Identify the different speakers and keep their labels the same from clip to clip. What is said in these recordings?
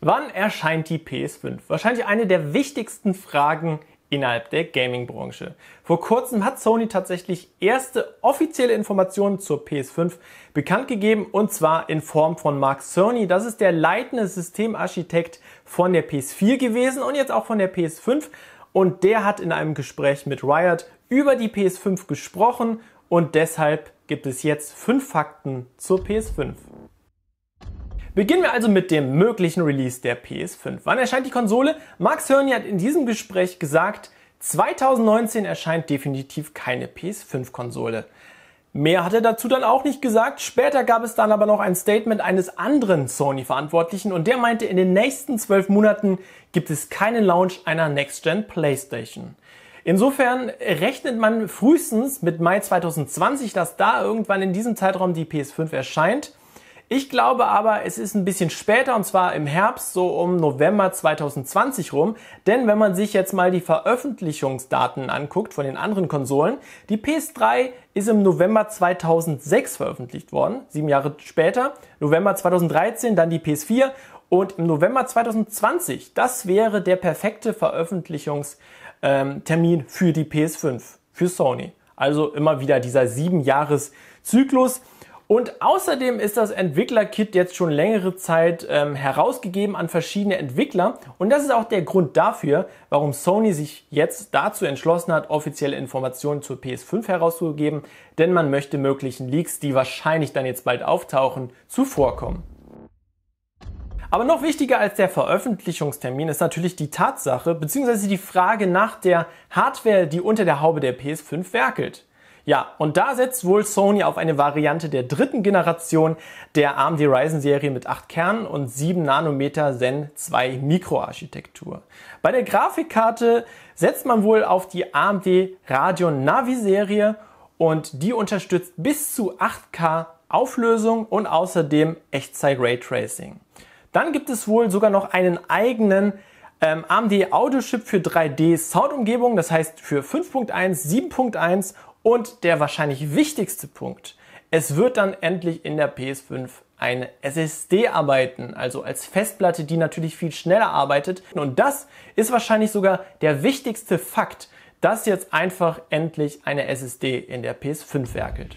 Speaker 1: Wann erscheint die PS5? Wahrscheinlich eine der wichtigsten Fragen innerhalb der Gaming-Branche. Vor kurzem hat Sony tatsächlich erste offizielle Informationen zur PS5 bekannt gegeben und zwar in Form von Mark Cerny. Das ist der leitende Systemarchitekt von der PS4 gewesen und jetzt auch von der PS5 und der hat in einem Gespräch mit Riot über die PS5 gesprochen und deshalb gibt es jetzt fünf Fakten zur PS5. Beginnen wir also mit dem möglichen Release der PS5. Wann erscheint die Konsole? Max Hörni hat in diesem Gespräch gesagt, 2019 erscheint definitiv keine PS5-Konsole. Mehr hat er dazu dann auch nicht gesagt. Später gab es dann aber noch ein Statement eines anderen Sony-Verantwortlichen und der meinte, in den nächsten zwölf Monaten gibt es keinen Launch einer Next-Gen PlayStation. Insofern rechnet man frühestens mit Mai 2020, dass da irgendwann in diesem Zeitraum die PS5 erscheint. Ich glaube aber, es ist ein bisschen später und zwar im Herbst, so um November 2020 rum. Denn wenn man sich jetzt mal die Veröffentlichungsdaten anguckt von den anderen Konsolen, die PS3 ist im November 2006 veröffentlicht worden, sieben Jahre später. November 2013 dann die PS4 und im November 2020, das wäre der perfekte Veröffentlichungstermin ähm, für die PS5, für Sony. Also immer wieder dieser sieben Jahres Zyklus. Und außerdem ist das Entwicklerkit jetzt schon längere Zeit ähm, herausgegeben an verschiedene Entwickler. Und das ist auch der Grund dafür, warum Sony sich jetzt dazu entschlossen hat, offizielle Informationen zur PS5 herauszugeben. Denn man möchte möglichen Leaks, die wahrscheinlich dann jetzt bald auftauchen, zuvorkommen. Aber noch wichtiger als der Veröffentlichungstermin ist natürlich die Tatsache bzw. die Frage nach der Hardware, die unter der Haube der PS5 werkelt. Ja, und da setzt wohl Sony auf eine Variante der dritten Generation der AMD Ryzen Serie mit 8 Kernen und 7 Nanometer Zen 2 Mikroarchitektur. Bei der Grafikkarte setzt man wohl auf die AMD Radeon Navi Serie und die unterstützt bis zu 8K Auflösung und außerdem Echtzeit Raytracing. Dann gibt es wohl sogar noch einen eigenen ähm, AMD Audio Chip für 3D Soundumgebung, das heißt für 5.1, 7.1 und der wahrscheinlich wichtigste Punkt, es wird dann endlich in der PS5 eine SSD arbeiten, also als Festplatte, die natürlich viel schneller arbeitet. Und das ist wahrscheinlich sogar der wichtigste Fakt, dass jetzt einfach endlich eine SSD in der PS5 werkelt.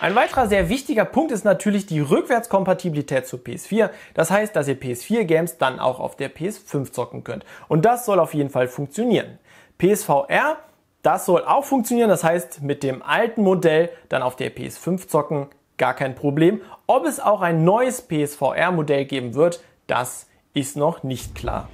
Speaker 1: Ein weiterer sehr wichtiger Punkt ist natürlich die Rückwärtskompatibilität zur PS4. Das heißt, dass ihr PS4-Games dann auch auf der PS5 zocken könnt. Und das soll auf jeden Fall funktionieren. PSVR das soll auch funktionieren, das heißt mit dem alten Modell dann auf der PS5 zocken, gar kein Problem. Ob es auch ein neues PSVR-Modell geben wird, das ist noch nicht klar.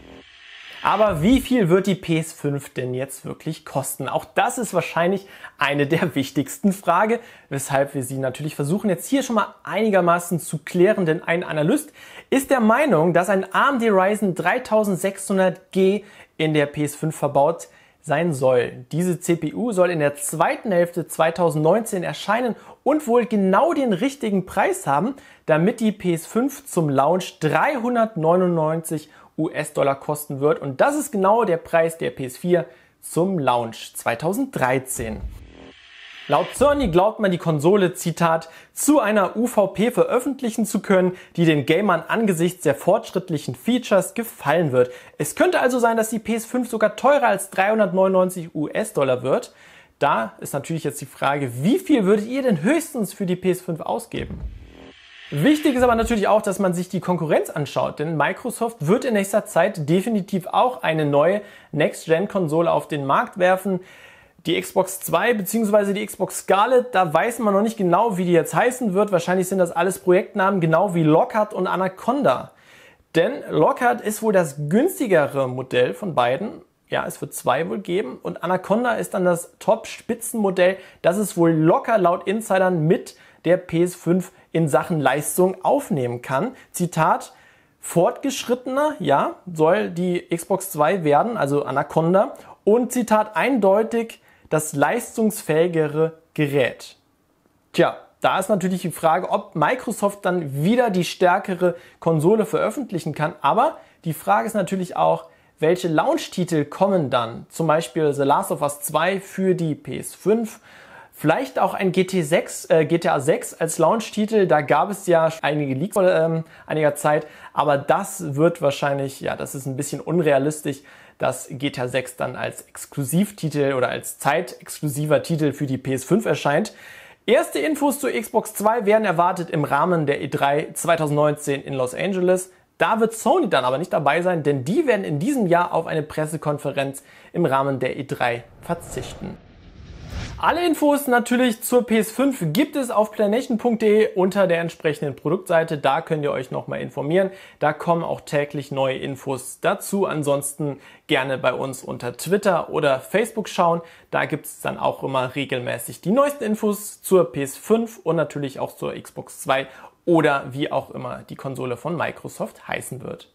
Speaker 1: Aber wie viel wird die PS5 denn jetzt wirklich kosten? Auch das ist wahrscheinlich eine der wichtigsten Fragen, weshalb wir sie natürlich versuchen jetzt hier schon mal einigermaßen zu klären, denn ein Analyst ist der Meinung, dass ein AMD Ryzen 3600G in der PS5 verbaut sein soll. Diese CPU soll in der zweiten Hälfte 2019 erscheinen und wohl genau den richtigen Preis haben, damit die PS5 zum Launch 399 US-Dollar kosten wird. Und das ist genau der Preis der PS4 zum Launch 2013. Laut Cerny glaubt man, die Konsole, Zitat, zu einer UVP veröffentlichen zu können, die den Gamern angesichts der fortschrittlichen Features gefallen wird. Es könnte also sein, dass die PS5 sogar teurer als 399 US-Dollar wird. Da ist natürlich jetzt die Frage, wie viel würdet ihr denn höchstens für die PS5 ausgeben? Wichtig ist aber natürlich auch, dass man sich die Konkurrenz anschaut, denn Microsoft wird in nächster Zeit definitiv auch eine neue Next-Gen-Konsole auf den Markt werfen die Xbox 2 bzw. die Xbox Scarlett, da weiß man noch nicht genau, wie die jetzt heißen wird. Wahrscheinlich sind das alles Projektnamen, genau wie Lockhart und Anaconda. Denn Lockhart ist wohl das günstigere Modell von beiden. Ja, es wird zwei wohl geben. Und Anaconda ist dann das Top-Spitzenmodell. Das es wohl locker laut Insidern mit der PS5 in Sachen Leistung aufnehmen kann. Zitat, fortgeschrittener, ja, soll die Xbox 2 werden, also Anaconda. Und Zitat, eindeutig das leistungsfähigere Gerät. Tja, da ist natürlich die Frage, ob Microsoft dann wieder die stärkere Konsole veröffentlichen kann. Aber die Frage ist natürlich auch, welche Launch-Titel kommen dann? Zum Beispiel The Last of Us 2 für die PS5. Vielleicht auch ein GT6, äh, GTA 6 als Launch-Titel. Da gab es ja einige Leaks vor ähm, einiger Zeit. Aber das wird wahrscheinlich, ja, das ist ein bisschen unrealistisch dass GTA 6 dann als Exklusivtitel oder als zeitexklusiver Titel für die PS5 erscheint. Erste Infos zur Xbox 2 werden erwartet im Rahmen der E3 2019 in Los Angeles. Da wird Sony dann aber nicht dabei sein, denn die werden in diesem Jahr auf eine Pressekonferenz im Rahmen der E3 verzichten. Alle Infos natürlich zur PS5 gibt es auf planation.de unter der entsprechenden Produktseite. Da könnt ihr euch nochmal informieren. Da kommen auch täglich neue Infos dazu. Ansonsten gerne bei uns unter Twitter oder Facebook schauen. Da gibt es dann auch immer regelmäßig die neuesten Infos zur PS5 und natürlich auch zur Xbox 2 oder wie auch immer die Konsole von Microsoft heißen wird.